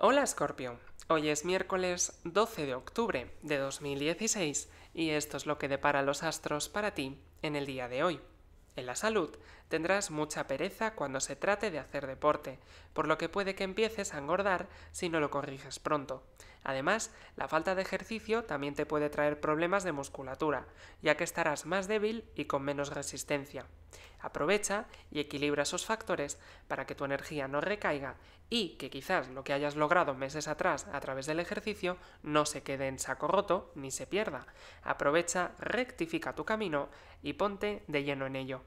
Hola Scorpio, hoy es miércoles 12 de octubre de 2016 y esto es lo que depara los astros para ti en el día de hoy. En la salud tendrás mucha pereza cuando se trate de hacer deporte, por lo que puede que empieces a engordar si no lo corriges pronto. Además, la falta de ejercicio también te puede traer problemas de musculatura, ya que estarás más débil y con menos resistencia. Aprovecha y equilibra esos factores para que tu energía no recaiga y que quizás lo que hayas logrado meses atrás a través del ejercicio no se quede en saco roto ni se pierda. Aprovecha, rectifica tu camino y ponte de lleno en ello.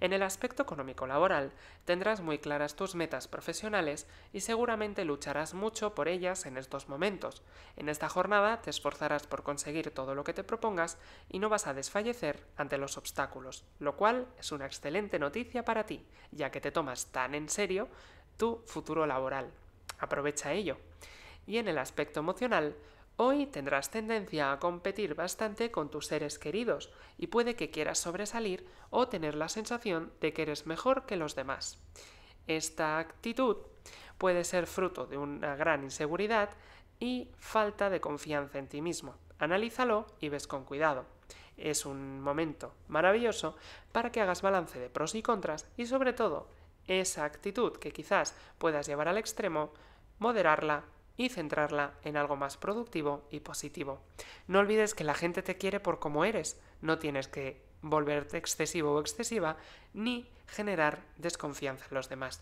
En el aspecto económico-laboral, tendrás muy claras tus metas profesionales y seguramente lucharás mucho por ellas en estos momentos. En esta jornada te esforzarás por conseguir todo lo que te propongas y no vas a desfallecer ante los obstáculos, lo cual es una excelente noticia para ti, ya que te tomas tan en serio tu futuro laboral. Aprovecha ello. Y en el aspecto emocional, Hoy tendrás tendencia a competir bastante con tus seres queridos y puede que quieras sobresalir o tener la sensación de que eres mejor que los demás. Esta actitud puede ser fruto de una gran inseguridad y falta de confianza en ti mismo. Analízalo y ves con cuidado. Es un momento maravilloso para que hagas balance de pros y contras y sobre todo esa actitud que quizás puedas llevar al extremo, moderarla y centrarla en algo más productivo y positivo. No olvides que la gente te quiere por cómo eres, no tienes que volverte excesivo o excesiva ni generar desconfianza en los demás.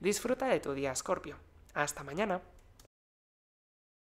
Disfruta de tu día, Scorpio. Hasta mañana.